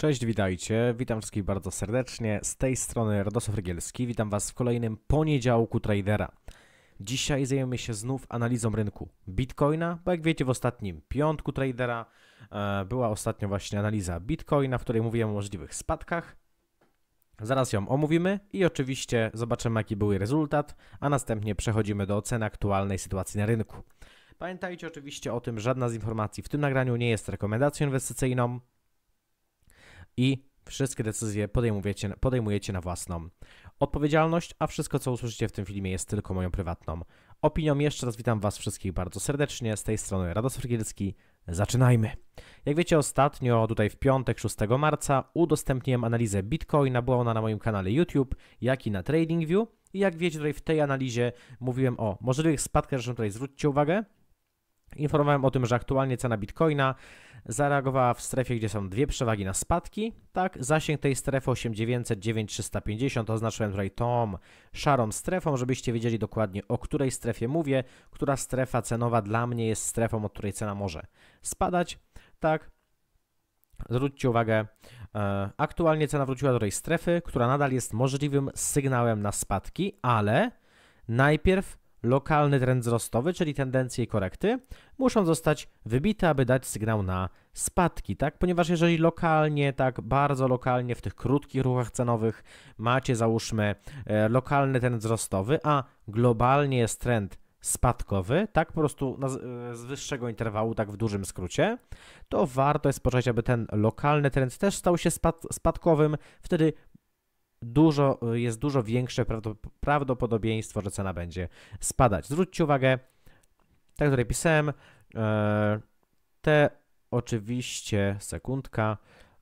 Cześć, witajcie. Witam wszystkich bardzo serdecznie. Z tej strony Radosław Rygielski. Witam Was w kolejnym poniedziałku tradera. Dzisiaj zajmiemy się znów analizą rynku Bitcoina, bo jak wiecie w ostatnim piątku tradera e, była ostatnio właśnie analiza Bitcoina, w której mówiłem o możliwych spadkach. Zaraz ją omówimy i oczywiście zobaczymy jaki był rezultat, a następnie przechodzimy do oceny aktualnej sytuacji na rynku. Pamiętajcie oczywiście o tym, żadna z informacji w tym nagraniu nie jest rekomendacją inwestycyjną i wszystkie decyzje podejmujecie, podejmujecie na własną odpowiedzialność, a wszystko co usłyszycie w tym filmie jest tylko moją prywatną opinią. Jeszcze raz witam Was wszystkich bardzo serdecznie. Z tej strony Radosław Kielski. Zaczynajmy. Jak wiecie, ostatnio, tutaj w piątek, 6 marca, udostępniłem analizę Bitcoina. Była ona na moim kanale YouTube, jak i na TradingView. I jak wiecie, tutaj w tej analizie mówiłem o możliwych spadkach, zresztą tutaj zwróćcie uwagę, Informowałem o tym, że aktualnie cena bitcoina zareagowała w strefie, gdzie są dwie przewagi na spadki. Tak, zasięg tej strefy 8900, oznaczyłem tutaj tą szarą strefą, żebyście wiedzieli dokładnie o której strefie mówię, która strefa cenowa dla mnie jest strefą, od której cena może spadać. Tak, zwróćcie uwagę, e, aktualnie cena wróciła do tej strefy, która nadal jest możliwym sygnałem na spadki, ale najpierw lokalny trend wzrostowy, czyli tendencje i korekty, muszą zostać wybite, aby dać sygnał na spadki, tak? Ponieważ jeżeli lokalnie, tak bardzo lokalnie w tych krótkich ruchach cenowych macie załóżmy e, lokalny trend wzrostowy, a globalnie jest trend spadkowy, tak po prostu e, z wyższego interwału, tak w dużym skrócie, to warto jest poczekać, aby ten lokalny trend też stał się spad, spadkowym. Wtedy dużo, y, jest dużo większe prawdopodobieństwo, że cena będzie spadać. Zwróćcie uwagę, tak tutaj pisałem, e, te oczywiście, sekundka,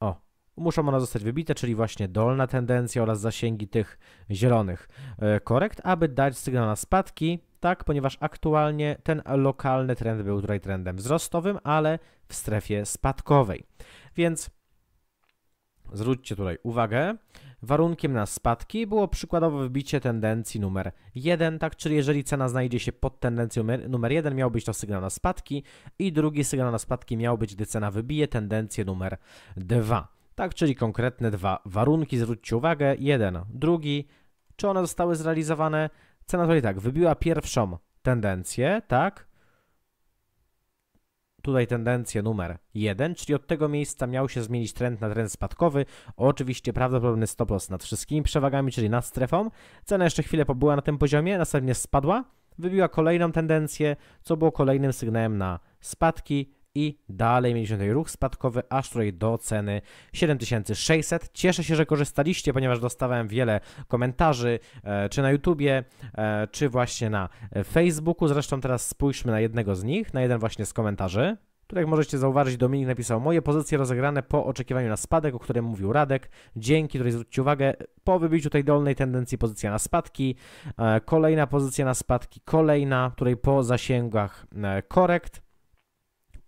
o, muszą one zostać wybite, czyli właśnie dolna tendencja oraz zasięgi tych zielonych e, korekt, aby dać sygnał na spadki, tak, ponieważ aktualnie ten lokalny trend był tutaj trendem wzrostowym, ale w strefie spadkowej. Więc zwróćcie tutaj uwagę, Warunkiem na spadki było przykładowo wybicie tendencji numer 1, tak czyli jeżeli cena znajdzie się pod tendencją numer 1, miał być to sygnał na spadki i drugi sygnał na spadki miał być, gdy cena wybije tendencję numer 2. Tak, czyli konkretne dwa warunki, zwróćcie uwagę, jeden, drugi, czy one zostały zrealizowane? Cena to tak, wybiła pierwszą tendencję, tak, tutaj tendencję numer 1, czyli od tego miejsca miał się zmienić trend na trend spadkowy. Oczywiście prawdopodobny stop loss nad wszystkimi przewagami, czyli nad strefą. Cena jeszcze chwilę pobyła na tym poziomie, następnie spadła, wybiła kolejną tendencję, co było kolejnym sygnałem na spadki, i dalej mieliśmy tutaj ruch spadkowy, aż tutaj do ceny 7600. Cieszę się, że korzystaliście, ponieważ dostawałem wiele komentarzy, e, czy na YouTubie, e, czy właśnie na Facebooku. Zresztą teraz spójrzmy na jednego z nich, na jeden właśnie z komentarzy. Tutaj jak możecie zauważyć, Dominik napisał moje pozycje rozegrane po oczekiwaniu na spadek, o którym mówił Radek. Dzięki, tutaj zwróćcie uwagę, po wybiciu tej dolnej tendencji pozycja na spadki, e, kolejna pozycja na spadki, kolejna, tutaj po zasięgach e, korekt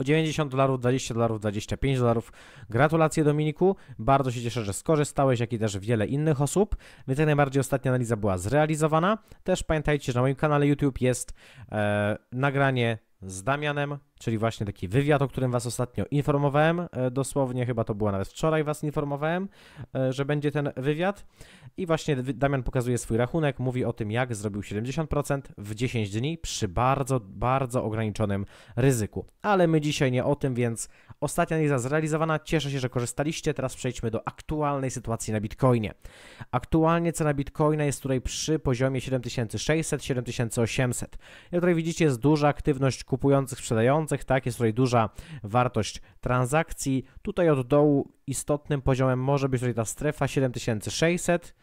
o 90 dolarów, 20 dolarów, 25 dolarów. Gratulacje Dominiku, bardzo się cieszę, że skorzystałeś, jak i też wiele innych osób. Więc jak najbardziej ostatnia analiza była zrealizowana. Też pamiętajcie, że na moim kanale YouTube jest e, nagranie z Damianem, czyli właśnie taki wywiad, o którym Was ostatnio informowałem. E, dosłownie chyba to było nawet wczoraj Was informowałem, e, że będzie ten wywiad. I właśnie Damian pokazuje swój rachunek, mówi o tym, jak zrobił 70% w 10 dni przy bardzo, bardzo ograniczonym ryzyku. Ale my dzisiaj nie o tym, więc ostatnia analiza zrealizowana. Cieszę się, że korzystaliście. Teraz przejdźmy do aktualnej sytuacji na Bitcoinie. Aktualnie cena Bitcoina jest tutaj przy poziomie 7600-7800. Jak tutaj widzicie, jest duża aktywność kupujących, sprzedających tak, jest tutaj duża wartość transakcji. Tutaj od dołu istotnym poziomem może być tutaj ta strefa 7600,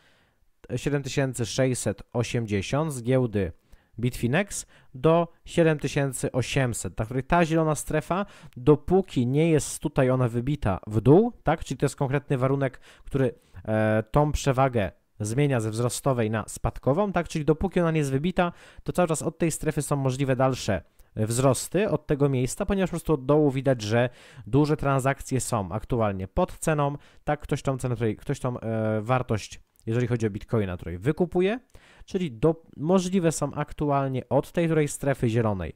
7680 z giełdy Bitfinex do 7800, tak, której ta zielona strefa, dopóki nie jest tutaj ona wybita w dół, tak, czyli to jest konkretny warunek, który e, tą przewagę zmienia ze wzrostowej na spadkową, tak, czyli dopóki ona nie jest wybita, to cały czas od tej strefy są możliwe dalsze wzrosty od tego miejsca, ponieważ po prostu od dołu widać, że duże transakcje są aktualnie pod ceną, tak ktoś tą cenę, której, ktoś tą e, wartość, jeżeli chodzi o Bitcoina, której wykupuje, czyli do, możliwe są aktualnie od tej której strefy zielonej.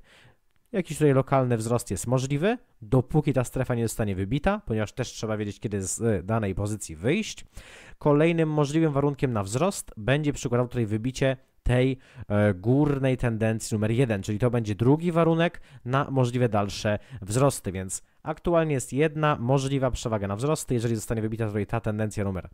Jakiś tutaj lokalny wzrost jest możliwy, dopóki ta strefa nie zostanie wybita, ponieważ też trzeba wiedzieć, kiedy z e, danej pozycji wyjść. Kolejnym możliwym warunkiem na wzrost będzie przykładowo tutaj wybicie tej e, górnej tendencji numer jeden, czyli to będzie drugi warunek na możliwe dalsze wzrosty, więc aktualnie jest jedna możliwa przewaga na wzrosty, jeżeli zostanie wybita tutaj ta tendencja numer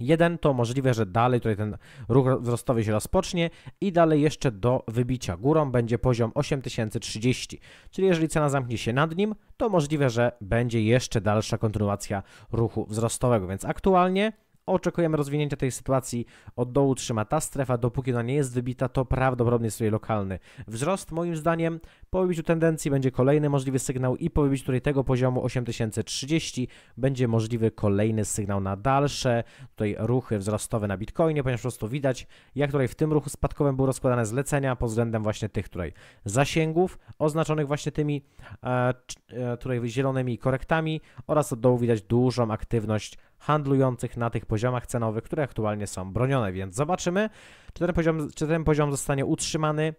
Jeden to możliwe, że dalej tutaj ten ruch wzrostowy się rozpocznie i dalej jeszcze do wybicia. Górą będzie poziom 8030, czyli jeżeli cena zamknie się nad nim, to możliwe, że będzie jeszcze dalsza kontynuacja ruchu wzrostowego, więc aktualnie Oczekujemy rozwinięcia tej sytuacji. Od dołu trzyma ta strefa, dopóki ona nie jest wybita, to prawdopodobnie jest tutaj lokalny. Wzrost moim zdaniem po wybiciu tendencji będzie kolejny możliwy sygnał i po wybiciu tutaj tego poziomu 8030 będzie możliwy kolejny sygnał na dalsze tutaj ruchy wzrostowe na Bitcoinie, ponieważ po prostu widać jak tutaj w tym ruchu spadkowym były rozkładane zlecenia pod względem właśnie tych tutaj zasięgów oznaczonych właśnie tymi e, e, tutaj zielonymi korektami oraz od dołu widać dużą aktywność handlujących na tych poziomach cenowych, które aktualnie są bronione, więc zobaczymy, czy ten poziom, czy ten poziom zostanie utrzymany.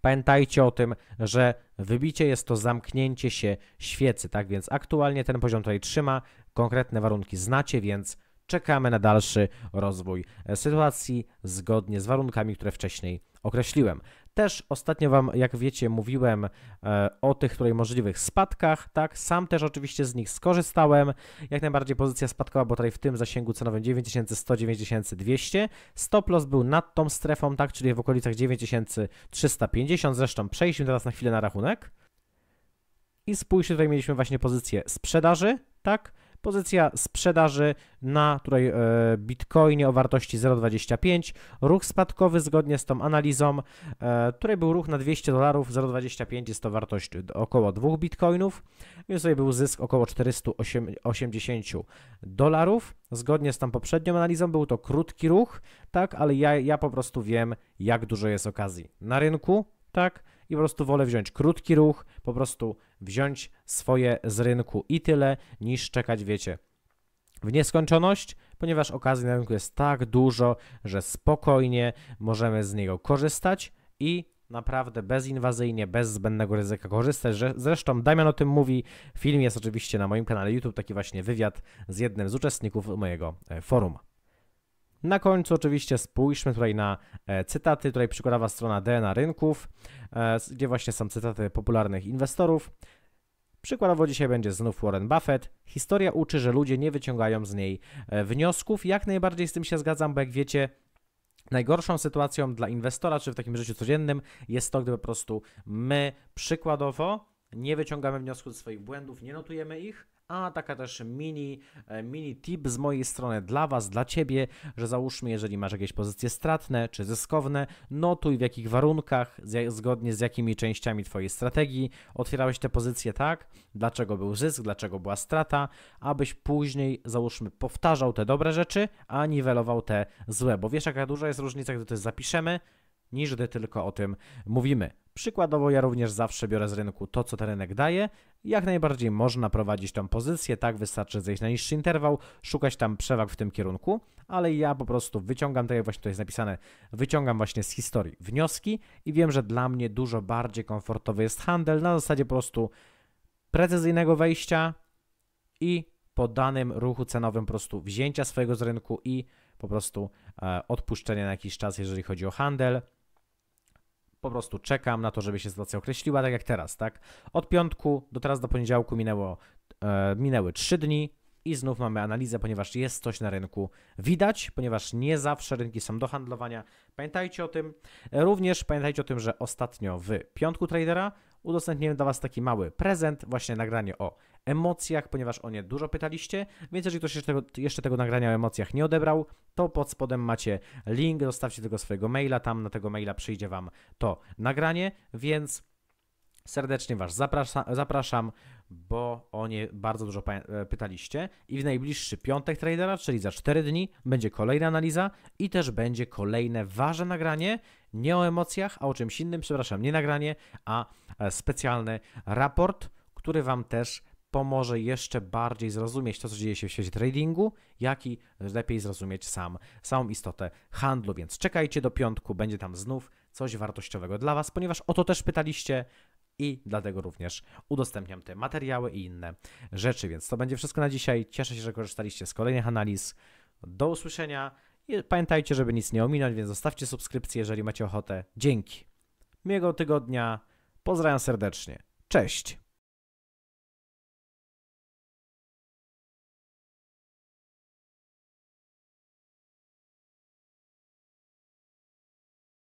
Pamiętajcie o tym, że wybicie jest to zamknięcie się świecy, tak więc aktualnie ten poziom tutaj trzyma, konkretne warunki znacie, więc czekamy na dalszy rozwój e, sytuacji zgodnie z warunkami, które wcześniej określiłem. Też ostatnio Wam, jak wiecie, mówiłem e, o tych której możliwych spadkach, tak? Sam też oczywiście z nich skorzystałem. Jak najbardziej pozycja spadkowa, bo tutaj w tym zasięgu cenowym 9100, 9200. Stop loss był nad tą strefą, tak? Czyli w okolicach 9350. Zresztą przejdźmy teraz na chwilę na rachunek. I spójrzcie, tutaj mieliśmy właśnie pozycję sprzedaży, tak? Pozycja sprzedaży na tutaj e, Bitcoinie o wartości 0,25. Ruch spadkowy zgodnie z tą analizą, e, tutaj był ruch na 200 dolarów, 0,25 jest to wartość około 2 Bitcoinów, więc tutaj był zysk około 480 dolarów. Zgodnie z tą poprzednią analizą był to krótki ruch, tak, ale ja, ja po prostu wiem, jak dużo jest okazji na rynku, tak i po prostu wolę wziąć krótki ruch, po prostu wziąć swoje z rynku i tyle, niż czekać, wiecie, w nieskończoność, ponieważ okazji na rynku jest tak dużo, że spokojnie możemy z niego korzystać i naprawdę bezinwazyjnie, bez zbędnego ryzyka korzystać. Zresztą Damian o tym mówi. Film jest oczywiście na moim kanale YouTube, taki właśnie wywiad z jednym z uczestników mojego e, forum. Na końcu oczywiście spójrzmy tutaj na e, cytaty, tutaj przykładowa strona DNA rynków, e, gdzie właśnie są cytaty popularnych inwestorów. Przykładowo dzisiaj będzie znów Warren Buffett. Historia uczy, że ludzie nie wyciągają z niej e, wniosków. Jak najbardziej z tym się zgadzam, bo jak wiecie, Najgorszą sytuacją dla inwestora, czy w takim życiu codziennym, jest to, gdy po prostu my przykładowo nie wyciągamy wniosków ze swoich błędów, nie notujemy ich, a taka też mini, e, mini tip z mojej strony dla Was, dla Ciebie, że załóżmy, jeżeli masz jakieś pozycje stratne czy zyskowne, notuj w jakich warunkach, zgodnie z jakimi częściami Twojej strategii otwierałeś te pozycje, tak? Dlaczego był zysk, dlaczego była strata, abyś później, załóżmy, powtarzał te dobre rzeczy, a niwelował te złe, bo wiesz, jaka duża jest różnica, gdy to zapiszemy, niż gdy tylko o tym mówimy. Przykładowo ja również zawsze biorę z rynku to, co ten rynek daje. Jak najbardziej można prowadzić tą pozycję, tak wystarczy zejść na niższy interwał, szukać tam przewag w tym kierunku, ale ja po prostu wyciągam, tak jak właśnie tutaj jest napisane, wyciągam właśnie z historii wnioski i wiem, że dla mnie dużo bardziej komfortowy jest handel na zasadzie po prostu precyzyjnego wejścia i po danym ruchu cenowym po prostu wzięcia swojego z rynku i po prostu e, odpuszczenia na jakiś czas, jeżeli chodzi o handel po prostu czekam na to, żeby się sytuacja określiła, tak jak teraz, tak? Od piątku do teraz do poniedziałku minęło, e, minęły 3 dni i znów mamy analizę, ponieważ jest coś na rynku widać, ponieważ nie zawsze rynki są do handlowania. Pamiętajcie o tym. E, również pamiętajcie o tym, że ostatnio w piątku tradera udostępniłem dla Was taki mały prezent, właśnie nagranie o emocjach, ponieważ o nie dużo pytaliście, więc jeżeli ktoś jeszcze tego, jeszcze tego nagrania o emocjach nie odebrał, to pod spodem macie link, dostawcie tego swojego maila, tam na tego maila przyjdzie Wam to nagranie, więc Serdecznie Was zaprasza, zapraszam, bo o nie bardzo dużo e, pytaliście. I w najbliższy piątek tradera, czyli za 4 dni, będzie kolejna analiza i też będzie kolejne ważne nagranie. Nie o emocjach, a o czymś innym, przepraszam, nie nagranie, a e, specjalny raport, który Wam też pomoże jeszcze bardziej zrozumieć to, co dzieje się w świecie tradingu, jak i lepiej zrozumieć sam, samą istotę handlu. Więc czekajcie do piątku, będzie tam znów coś wartościowego dla Was, ponieważ o to też pytaliście i dlatego również udostępniam te materiały i inne rzeczy. Więc to będzie wszystko na dzisiaj. Cieszę się, że korzystaliście z kolejnych analiz. Do usłyszenia. I pamiętajcie, żeby nic nie ominąć, więc zostawcie subskrypcję, jeżeli macie ochotę. Dzięki. Miłego tygodnia. Pozdrawiam serdecznie. Cześć.